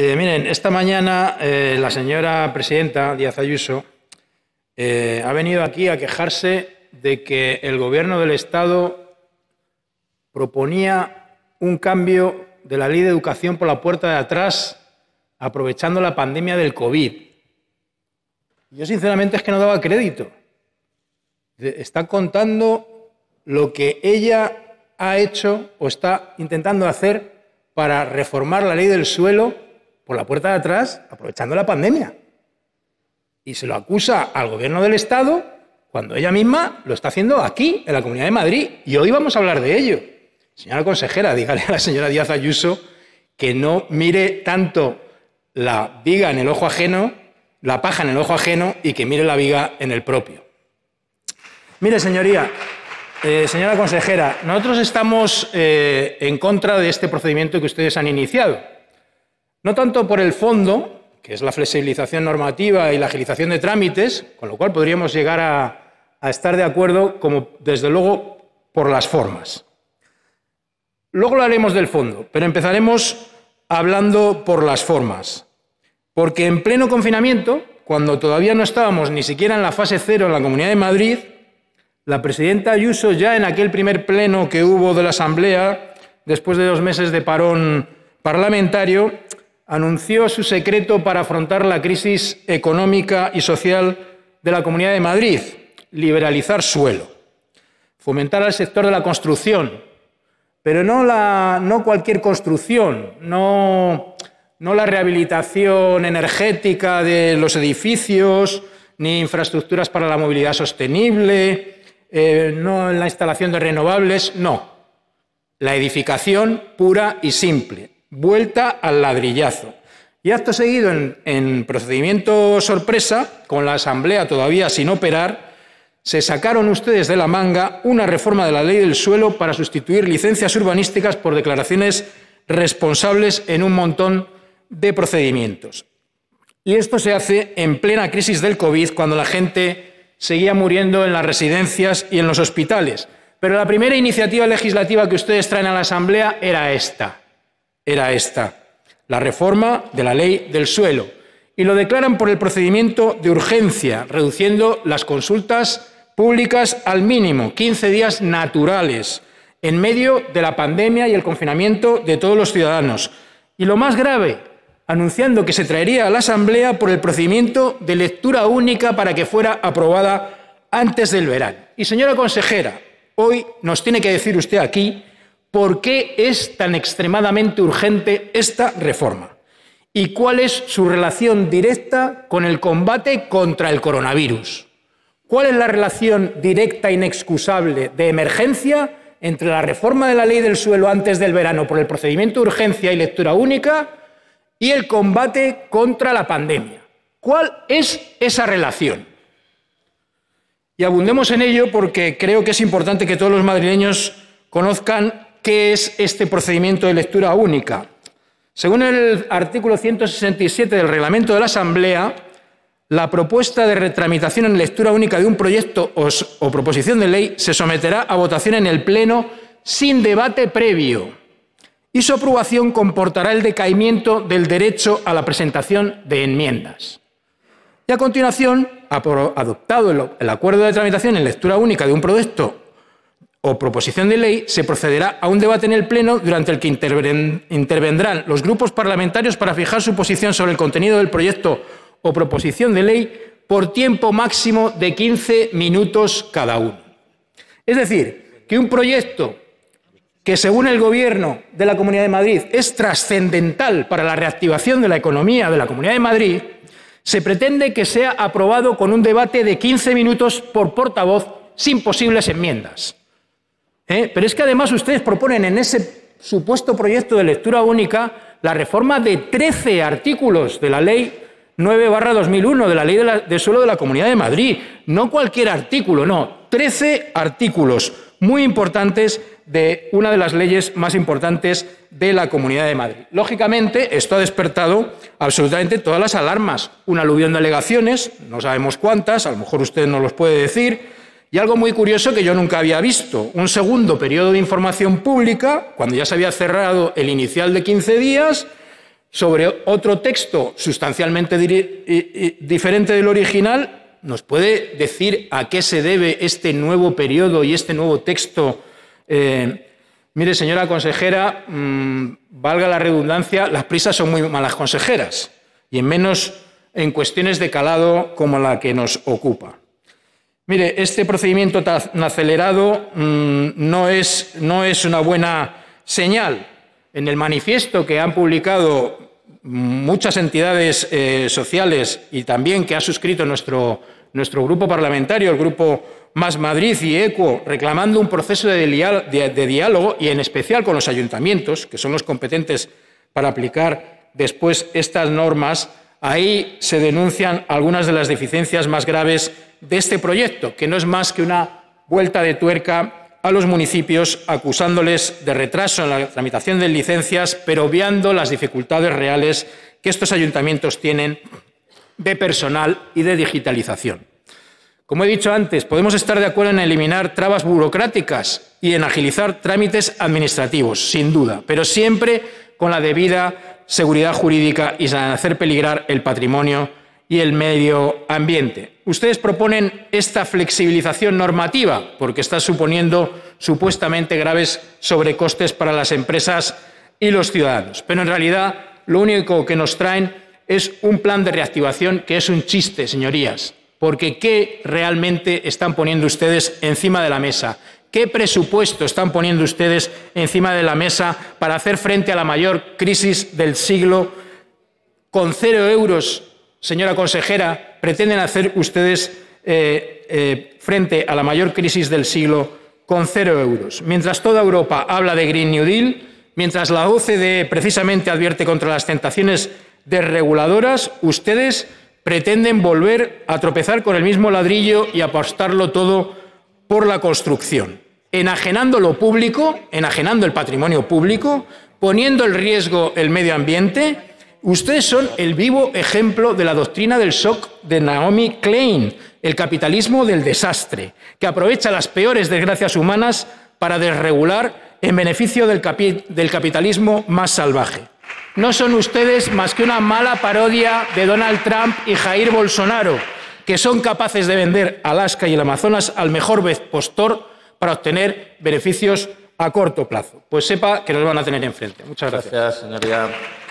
Eh, miren, esta mañana eh, la señora presidenta Díaz Ayuso eh, ha venido aquí a quejarse de que el gobierno del Estado proponía un cambio de la ley de educación por la puerta de atrás, aprovechando la pandemia del COVID. Yo sinceramente es que no daba crédito. Está contando lo que ella ha hecho o está intentando hacer para reformar la ley del suelo por la puerta de atrás aprovechando la pandemia. Y se lo acusa al gobierno del Estado cuando ella misma lo está haciendo aquí, en la Comunidad de Madrid. Y hoy vamos a hablar de ello. Señora consejera, dígale a la señora Díaz Ayuso que no mire tanto la viga en el ojo ajeno, la paja en el ojo ajeno y que mire la viga en el propio. Mire, señoría, eh, señora consejera, nosotros estamos eh, en contra de este procedimiento que ustedes han iniciado no tanto por el fondo, que es la flexibilización normativa y la agilización de trámites, con lo cual podríamos llegar a, estar de acuerdo, como desde luego por las formas. Luego lo haremos del fondo, pero empezaremos hablando por las formas. Porque en pleno confinamiento, cuando todavía no estábamos ni siquiera en la fase cero en la Comunidad de Madrid, la presidenta Ayuso ya en aquel primer pleno que hubo de la Asamblea, después de dos meses de parón parlamentario, anunció su secreto para afrontar la crisis económica y social de la Comunidad de Madrid, liberalizar suelo, fomentar al sector de la construcción, pero no, cualquier construcción, no, la rehabilitación energética de los edificios, ni infraestructuras para la movilidad sostenible, eh, no la instalación de renovables, no. La edificación pura y simple, vuelta al ladrillazo. Y acto seguido, en, en, procedimiento sorpresa, con la Asamblea todavía sin operar, se sacaron ustedes de la manga una reforma de la ley del suelo para sustituir licencias urbanísticas por declaraciones responsables en un montón de procedimientos. Y esto se hace en plena crisis del COVID, cuando la gente seguía muriendo en las residencias y en los hospitales. Pero la primera iniciativa legislativa que ustedes traen a la Asamblea era esta era esta, la reforma de la ley del suelo, y lo declaran por el procedimiento de urgencia, reduciendo las consultas públicas al mínimo, 15 días naturales, en medio de la pandemia y el confinamiento de todos los ciudadanos. Y lo más grave, anunciando que se traería a la Asamblea por el procedimiento de lectura única para que fuera aprobada antes del verano. Y señora consejera, hoy nos tiene que decir usted aquí por qué es tan extremadamente urgente esta reforma y cuál es su relación directa con el combate contra el coronavirus. ¿Cuál es la relación directa e inexcusable de emergencia entre la reforma de la ley del suelo antes del verano por el procedimiento de urgencia y lectura única y el combate contra la pandemia? ¿Cuál es esa relación? Y abundemos en ello porque creo que es importante que todos los madrileños conozcan qué es este procedimiento de lectura única. Según el artículo 167 del reglamento de la Asamblea, la propuesta de retramitación en lectura única de un proyecto o, proposición de ley se someterá a votación en el Pleno sin debate previo y su aprobación comportará el decaimiento del derecho a la presentación de enmiendas. Y a continuación, adoptado el acuerdo de tramitación en lectura única de un proyecto o proposición de ley, se procederá a un debate en el Pleno durante el que intervendrán los grupos parlamentarios para fijar su posición sobre el contenido del proyecto o proposición de ley por tiempo máximo de 15 minutos cada uno. Es decir, que un proyecto que, según el Gobierno de la Comunidad de Madrid, es trascendental para la reactivación de la economía de la Comunidad de Madrid, se pretende que sea aprobado con un debate de 15 minutos por portavoz sin posibles enmiendas. ¿Eh? Pero es que además ustedes proponen en ese supuesto proyecto de lectura única la reforma de 13 artículos de la ley 9 2001 de la ley de, suelo de la Comunidad de Madrid. No cualquier artículo, no. 13 artículos muy importantes de una de las leyes más importantes de la Comunidad de Madrid. Lógicamente, esto ha despertado absolutamente todas las alarmas. Una aluvión de alegaciones, no sabemos cuántas, a lo mejor usted no los puede decir, y algo muy curioso que yo nunca había visto, un segundo periodo de información pública, cuando ya se había cerrado el inicial de 15 días, sobre otro texto sustancialmente eh, eh, diferente del original, ¿nos puede decir a qué se debe este nuevo periodo y este nuevo texto? Eh, mire, señora consejera, mm, valga la redundancia, las prisas son muy malas consejeras, y en menos en cuestiones de calado como la que nos ocupa. Mire, este procedimiento tan acelerado mm, no, es, no es una buena señal. En el manifiesto que han publicado muchas entidades eh, sociales y también que ha suscrito nuestro, nuestro, grupo parlamentario, el grupo Más Madrid y ECO, reclamando un proceso de, diálogo y en especial con los ayuntamientos, que son los competentes para aplicar después estas normas, Ahí se denuncian algunas de las deficiencias más graves de este proyecto, que no es más que una vuelta de tuerca a los municipios acusándoles de retraso en la tramitación de licencias, pero obviando las dificultades reales que estos ayuntamientos tienen de personal y de digitalización. Como he dicho antes, podemos estar de acuerdo en eliminar trabas burocráticas y en agilizar trámites administrativos, sin duda, pero siempre con la debida seguridad jurídica y sin hacer peligrar el patrimonio y el medio ambiente. Ustedes proponen esta flexibilización normativa porque está suponiendo supuestamente graves sobrecostes para las empresas y los ciudadanos. Pero en realidad lo único que nos traen es un plan de reactivación que es un chiste, señorías, porque ¿qué realmente están poniendo ustedes encima de la mesa? ¿Qué presupuesto están poniendo ustedes encima de la mesa para hacer frente a la mayor crisis del siglo? Con cero euros, señora consejera, pretenden hacer ustedes eh, eh, frente a la mayor crisis del siglo con cero euros. Mientras toda Europa habla de Green New Deal, mientras la OCDE precisamente advierte contra las tentaciones desreguladoras, ustedes pretenden volver a tropezar con el mismo ladrillo y apostarlo todo por la construcción, enajenando lo público, enajenando el patrimonio público, poniendo en riesgo el medio ambiente. Ustedes son el vivo ejemplo de la doctrina del shock de Naomi Klein, el capitalismo del desastre, que aprovecha las peores desgracias humanas para desregular en beneficio del, del capitalismo más salvaje. No son ustedes más que una mala parodia de Donald Trump y Jair Bolsonaro que son capaces de vender Alaska y el Amazonas al mejor postor para obtener beneficios a corto plazo. Pues sepa que nos van a tener enfrente. Muchas gracias. Gracias, señoría.